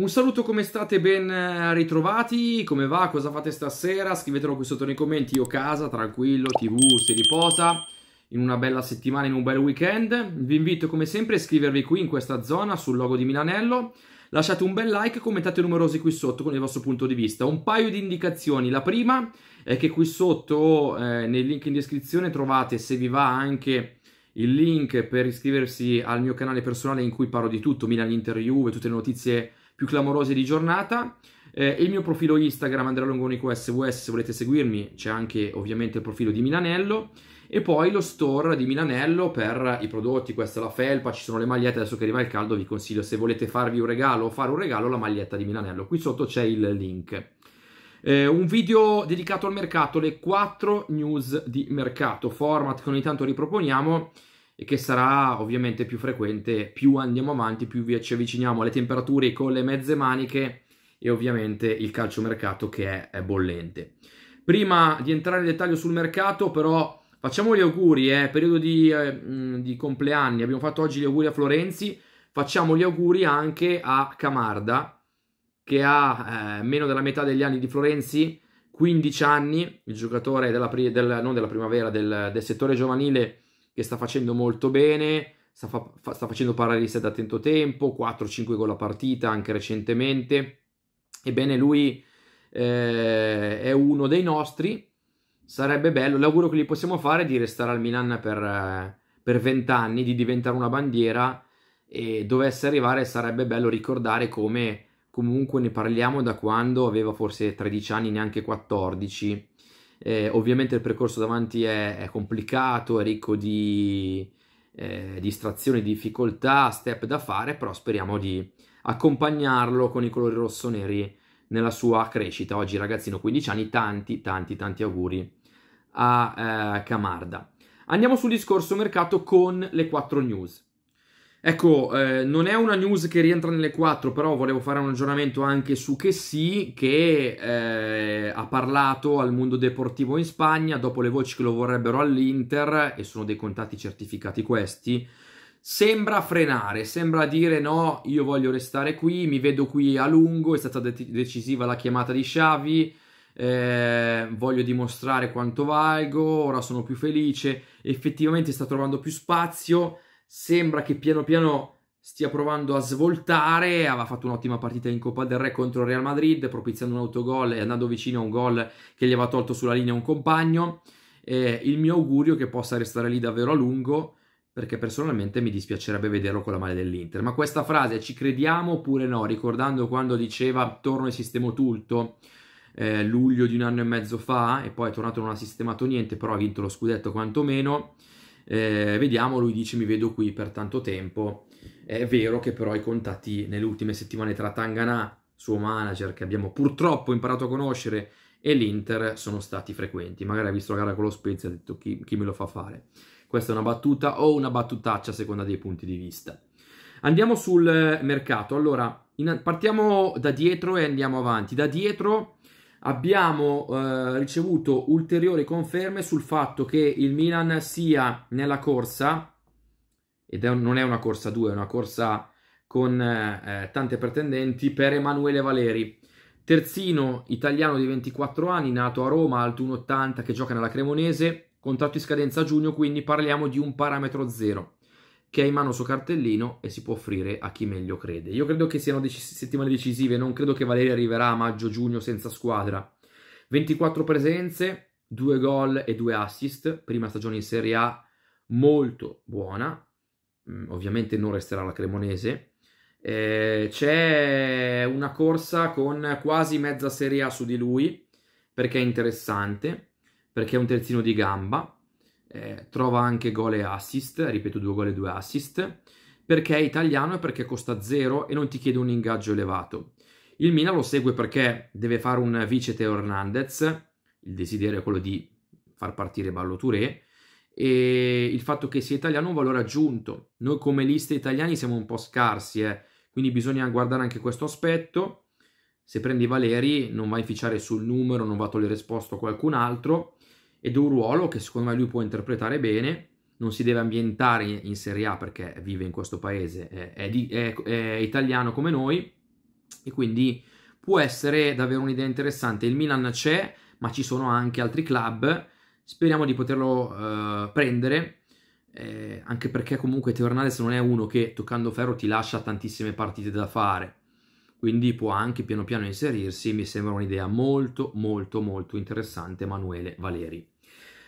Un saluto, come state? Ben eh, ritrovati. Come va? Cosa fate stasera? Scrivetelo qui sotto nei commenti. Io casa, tranquillo, tv, si riposa. In una bella settimana, in un bel weekend. Vi invito come sempre a iscrivervi qui in questa zona sul logo di Milanello. Lasciate un bel like e commentate numerosi qui sotto con il vostro punto di vista. Un paio di indicazioni. La prima è che qui sotto eh, nel link in descrizione trovate, se vi va, anche il link per iscriversi al mio canale personale in cui parlo di tutto, Milan Inter Juve, tutte le notizie più clamorose di giornata. Eh, il mio profilo Instagram Andrea Longonico SVS, se volete seguirmi, c'è anche ovviamente il profilo di Milanello e poi lo store di Milanello per i prodotti, questa è la felpa, ci sono le magliette, adesso che arriva il caldo vi consiglio se volete farvi un regalo o fare un regalo la maglietta di Milanello, qui sotto c'è il link. Eh, un video dedicato al mercato, le 4 news di mercato, format che ogni tanto riproponiamo e che sarà ovviamente più frequente più andiamo avanti, più ci avviciniamo alle temperature con le mezze maniche e ovviamente il calciomercato che è bollente. Prima di entrare in dettaglio sul mercato però facciamo gli auguri, è eh, periodo di, eh, di compleanni, abbiamo fatto oggi gli auguri a Florenzi, facciamo gli auguri anche a Camarda che ha eh, meno della metà degli anni di Florenzi, 15 anni, il giocatore della, pri- del, non della primavera, del, del settore giovanile che sta facendo molto bene, sta, fa- sta facendo parlare di sé da tanto tempo, 4-5 con la partita anche recentemente. Ebbene, lui eh, è uno dei nostri. Sarebbe bello, l'auguro che gli possiamo fare è di restare al Milan per 20 eh, anni, di diventare una bandiera e dovesse arrivare sarebbe bello ricordare come comunque ne parliamo da quando aveva forse 13 anni, neanche 14 eh, ovviamente il percorso davanti è, è complicato, è ricco di eh, distrazioni, difficoltà, step da fare, però speriamo di accompagnarlo con i colori rosso-neri nella sua crescita. Oggi ragazzino 15 anni, tanti, tanti, tanti auguri a eh, Camarda. Andiamo sul discorso mercato con le 4 news. Ecco, eh, non è una news che rientra nelle 4, però volevo fare un aggiornamento anche su che sì, che eh, ha parlato al mondo deportivo in Spagna, dopo le voci che lo vorrebbero all'Inter, e sono dei contatti certificati questi, sembra frenare, sembra dire no, io voglio restare qui, mi vedo qui a lungo, è stata de- decisiva la chiamata di Xavi, eh, voglio dimostrare quanto valgo, ora sono più felice, effettivamente sta trovando più spazio, sembra che piano piano stia provando a svoltare, aveva fatto un'ottima partita in Coppa del Re contro il Real Madrid, propiziando un autogol e andando vicino a un gol che gli aveva tolto sulla linea un compagno. Eh, il mio augurio è che possa restare lì davvero a lungo, perché personalmente mi dispiacerebbe vederlo con la maglia dell'Inter. Ma questa frase, ci crediamo oppure no, ricordando quando diceva torno e sistema tutto, eh, luglio di un anno e mezzo fa, e poi è tornato non ha sistemato niente, però ha vinto lo scudetto quantomeno, eh, vediamo, lui dice mi vedo qui per tanto tempo, è vero che però i contatti nelle ultime settimane tra Tanganà, suo manager che abbiamo purtroppo imparato a conoscere, e l'Inter sono stati frequenti, magari ha visto la gara con lo Spezia e ha detto chi, chi me lo fa fare. Questa è una battuta o una battutaccia a seconda dei punti di vista. Andiamo sul mercato, allora in, partiamo da dietro e andiamo avanti. Da dietro abbiamo eh, ricevuto ulteriori conferme sul fatto che il Milan sia nella corsa, ed è, non è una corsa 2, è una corsa con eh, eh, tante pretendenti, per Emanuele Valeri. Terzino italiano di 24 anni, nato a Roma, alto 1,80, che gioca nella Cremonese, contratto in scadenza a giugno, quindi parliamo di un parametro zero che ha in mano il suo cartellino e si può offrire a chi meglio crede. Io credo che siano dec- settimane decisive, non credo che Valeria arriverà a maggio-giugno senza squadra. 24 presenze, 2 gol e 2 assist, prima stagione in Serie A molto buona, mm, ovviamente non resterà la Cremonese. Eh, c'è una corsa con quasi mezza Serie A su di lui, perché è interessante, perché è un terzino di gamba, eh, trova anche gol e assist, ripeto due gol e due assist, perché è italiano e perché costa zero e non ti chiede un ingaggio elevato. Il Milan lo segue perché deve fare un vice Teo Hernandez, il desiderio è quello di far partire Ballo Touré, e il fatto che sia italiano è un valore aggiunto. Noi come liste italiani siamo un po' scarsi, eh? quindi bisogna guardare anche questo aspetto. Se prendi Valeri non va a inficiare sul numero, non va a togliere esposto a qualcun altro, ed è un ruolo che secondo me lui può interpretare bene, non si deve ambientare in Serie A perché vive in questo paese, è, è, di, è, è italiano come noi e quindi può essere davvero un'idea interessante. Il Milan c'è, ma ci sono anche altri club, speriamo di poterlo eh, prendere. Eh, anche perché comunque Teo Hernandez non è uno che toccando ferro ti lascia tantissime partite da fare quindi può anche piano piano inserirsi mi sembra un'idea molto molto molto interessante Emanuele Valeri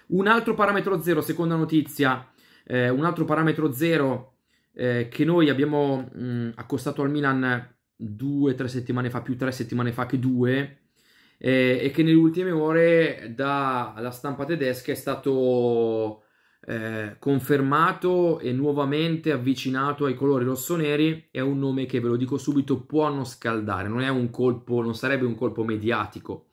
un altro parametro zero, seconda notizia, eh, un altro parametro zero eh, che noi abbiamo mh, mm, accostato al Milan due, tre settimane fa, più tre settimane fa che due, eh, e che nelle ultime ore dalla stampa tedesca è stato eh, confermato e nuovamente avvicinato ai colori rossoneri, è un nome che ve lo dico subito può non scaldare, non è un colpo, non sarebbe un colpo mediatico,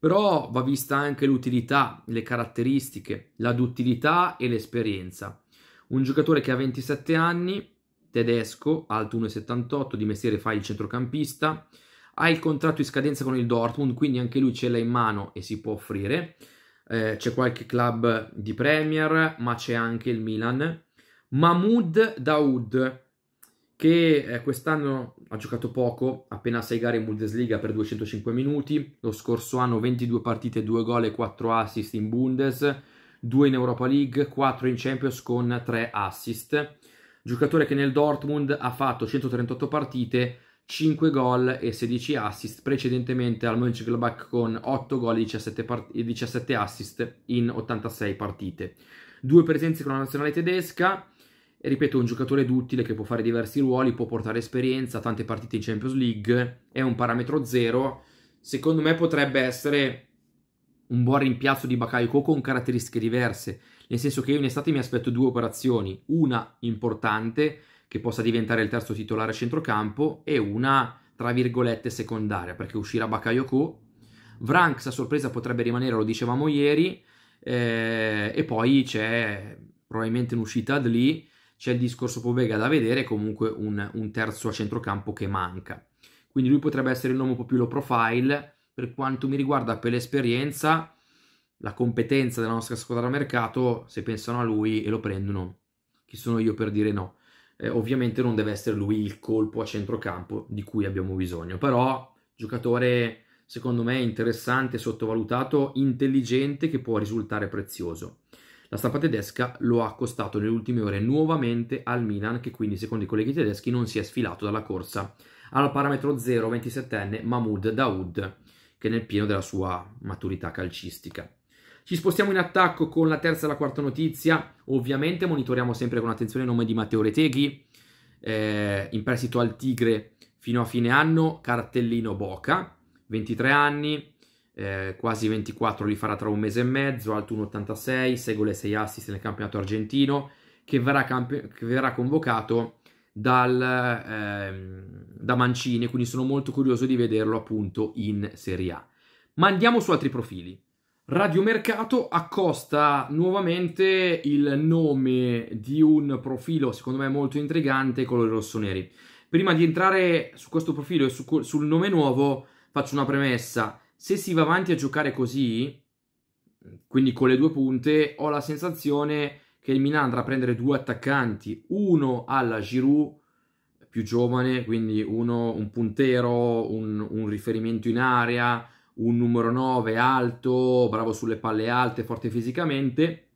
però va vista anche l'utilità, le caratteristiche, la duttilità e l'esperienza. Un giocatore che ha 27 anni, tedesco, alto 1,78, di mestiere fa il centrocampista, ha il contratto in scadenza con il Dortmund, quindi anche lui ce l'ha in mano e si può offrire. Eh, c'è qualche club di Premier, ma c'è anche il Milan. Mahmoud Daoud, che eh, quest'anno ha giocato poco, appena 6 gare in Bundesliga per 205 minuti, lo scorso anno 22 partite, 2 gol e 4 assist in Bundes, 2 in Europa League, 4 in Champions con 3 assist. Giocatore che nel Dortmund ha fatto 138 partite, 5 gol e 16 assist, precedentemente al Mönchengladbach con 8 gol e 17, part- e 17 assist in 86 partite. Due presenze con la nazionale tedesca, e ripeto, un giocatore duttile che può fare diversi ruoli, può portare esperienza, tante partite in Champions League, è un parametro zero. Secondo me potrebbe essere un buon rimpiazzo di Bakayoko con caratteristiche diverse, nel senso che io in estate mi aspetto due operazioni, una importante che possa diventare il terzo titolare a centrocampo e una tra virgolette secondaria, perché uscirà Bakayoko. Vranks a sorpresa potrebbe rimanere, lo dicevamo ieri, eh, e poi c'è probabilmente un'uscita ad lì c'è il discorso Povega da vedere, comunque un, un, terzo a centrocampo che manca. Quindi lui potrebbe essere il nome un po' più low profile, per quanto mi riguarda per l'esperienza, la competenza della nostra squadra a mercato, se pensano a lui e lo prendono, chi sono io per dire no? Eh, ovviamente non deve essere lui il colpo a centrocampo di cui abbiamo bisogno, però giocatore secondo me interessante, sottovalutato, intelligente che può risultare prezioso. La stampa tedesca lo ha accostato nelle ultime ore nuovamente al Milan, che quindi, secondo i colleghi tedeschi, non si è sfilato dalla corsa. Al parametro 0, 27enne Mahmoud Daoud, che è nel pieno della sua maturità calcistica. Ci spostiamo in attacco con la terza e la quarta notizia. Ovviamente monitoriamo sempre con attenzione il nome di Matteo Reteghi, eh, in prestito al Tigre fino a fine anno, cartellino Boca, 23 anni, eh, quasi 24 li farà tra un mese e mezzo, alto 1,86, segue le 6 assist nel campionato argentino, che verrà, che verrà convocato dal, ehm, da Mancini, quindi sono molto curioso di vederlo appunto in Serie A. Ma andiamo su altri profili. Radiomercato accosta nuovamente il nome di un profilo secondo me molto intrigante, colori dei rossoneri. Prima di entrare su questo profilo e su, sul nome nuovo faccio una premessa. Se si va avanti a giocare così, quindi con le due punte, ho la sensazione che il Milan andrà a prendere due attaccanti, uno alla Giroud più giovane, quindi uno, un puntero, un, un riferimento in area, un numero 9 alto, bravo sulle palle alte, forte fisicamente,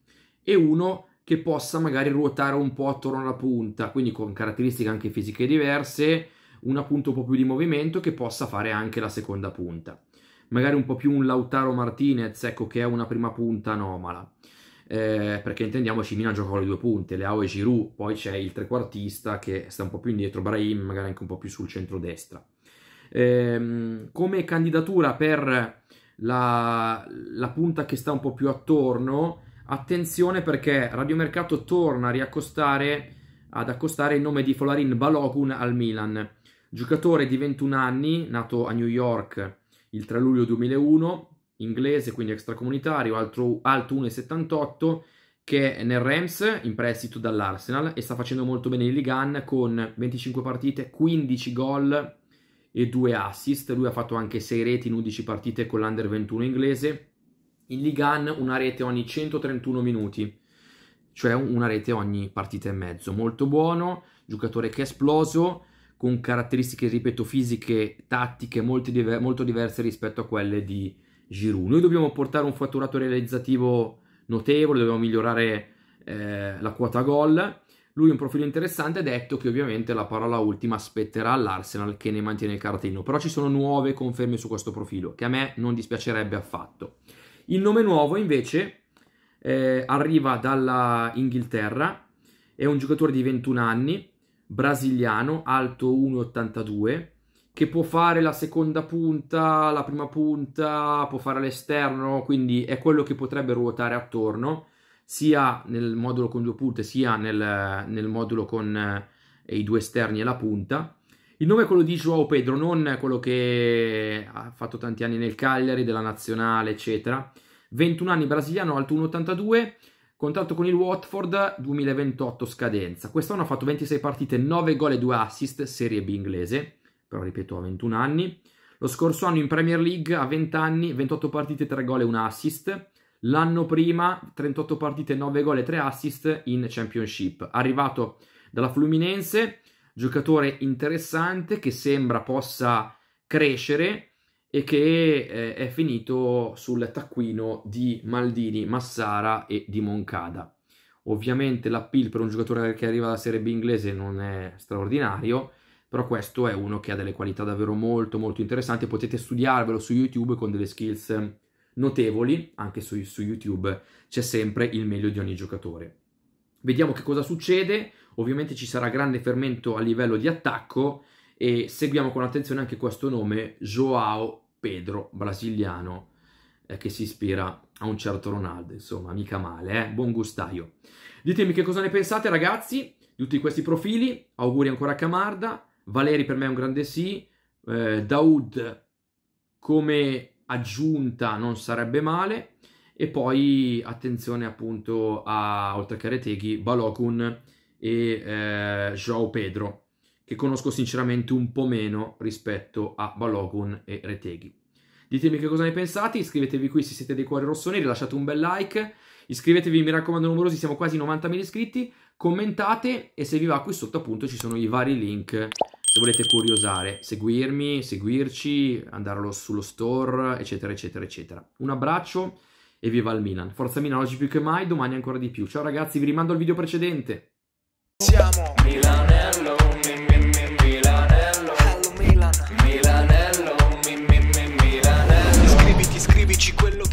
e uno che possa magari ruotare un po' attorno alla punta, quindi con caratteristiche anche fisiche diverse, una punta un po' più di movimento che possa fare anche la seconda punta magari un po' più un Lautaro Martinez, ecco, che è una prima punta anomala. Eh, perché intendiamoci, Milan gioca con le due punte, Leao e Giroud, poi c'è il trequartista che sta un po' più indietro, Brahim magari anche un po' più sul centrodestra. Eh, come candidatura per la, la, punta che sta un po' più attorno, attenzione perché Radiomercato torna a riaccostare, ad accostare il nome di Folarin Balogun al Milan, giocatore di 21 anni, nato a New York il 3 luglio 2001, inglese, quindi extracomunitario, alto, alto 1,78, che è nel Rams in prestito dall'Arsenal e sta facendo molto bene in Ligan con 25 partite, 15 gol e 2 assist. Lui ha fatto anche 6 reti in 11 partite con l'Under 21 inglese. In Ligan una rete ogni 131 minuti, cioè una rete ogni partita e mezzo. Molto buono, giocatore che è esploso con caratteristiche, ripeto, fisiche, tattiche diver- molto diverse rispetto a quelle di Giroud. Noi dobbiamo portare un fatturato realizzativo notevole, dobbiamo migliorare eh, la quota gol. Lui è un profilo interessante, detto che ovviamente la parola ultima spetterà all'Arsenal che ne mantiene il cartellino, però ci sono nuove conferme su questo profilo, che a me non dispiacerebbe affatto. Il nome nuovo invece eh, arriva dalla Inghilterra, è un giocatore di 21 anni, brasiliano, alto 1,82, che può fare la seconda punta, la prima punta, può fare l'esterno, quindi è quello che potrebbe ruotare attorno, sia nel modulo con due punte, sia nel, nel modulo con eh, i due esterni e la punta. Il nome è quello di Joao Pedro, non quello che ha fatto tanti anni nel Cagliari, della Nazionale, eccetera. 21 anni brasiliano, alto 1,82 Contratto con il Watford 2028 scadenza. Quest'anno ha fatto 26 partite, 9 gol e 2 assist, Serie B inglese, però ripeto ha 21 anni. Lo scorso anno in Premier League a 20 anni, 28 partite, 3 gol e 1 assist. L'anno prima 38 partite, 9 gol e 3 assist in Championship. Arrivato dalla Fluminense, giocatore interessante che sembra possa crescere e che eh, è finito sul taccuino di Maldini, Massara e di Moncada. Ovviamente l'appeal per un giocatore che arriva dalla Serie B inglese non è straordinario, però questo è uno che ha delle qualità davvero molto molto interessanti, potete studiarvelo su YouTube con delle skills notevoli, anche su, su YouTube c'è sempre il meglio di ogni giocatore. Vediamo che cosa succede, ovviamente ci sarà grande fermento a livello di attacco, e seguiamo con attenzione anche questo nome, Joao Pedro, brasiliano, eh, che si ispira a un certo Ronaldo, insomma, mica male, eh? buon gustaio. Ditemi che cosa ne pensate ragazzi di tutti questi profili, auguri ancora a Camarda, Valeri per me è un grande sì, eh, Daoud come aggiunta non sarebbe male, e poi attenzione appunto a, oltre che Reteghi, Balokun e eh, João Pedro, che conosco sinceramente un po' meno rispetto a Balogun e Reteghi. Ditemi che cosa ne pensate, iscrivetevi qui se siete dei cuori rossoneri, lasciate un bel like, iscrivetevi mi raccomando numerosi, siamo quasi 90.000 iscritti, commentate e se vi va qui sotto appunto ci sono i vari link se volete curiosare, seguirmi, seguirci, andare sullo store, eccetera, eccetera, eccetera. Un abbraccio e viva il Milan. Forza Milan oggi più che mai, domani ancora di più. Ciao ragazzi, vi rimando al video precedente. Siamo Milan.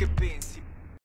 escaping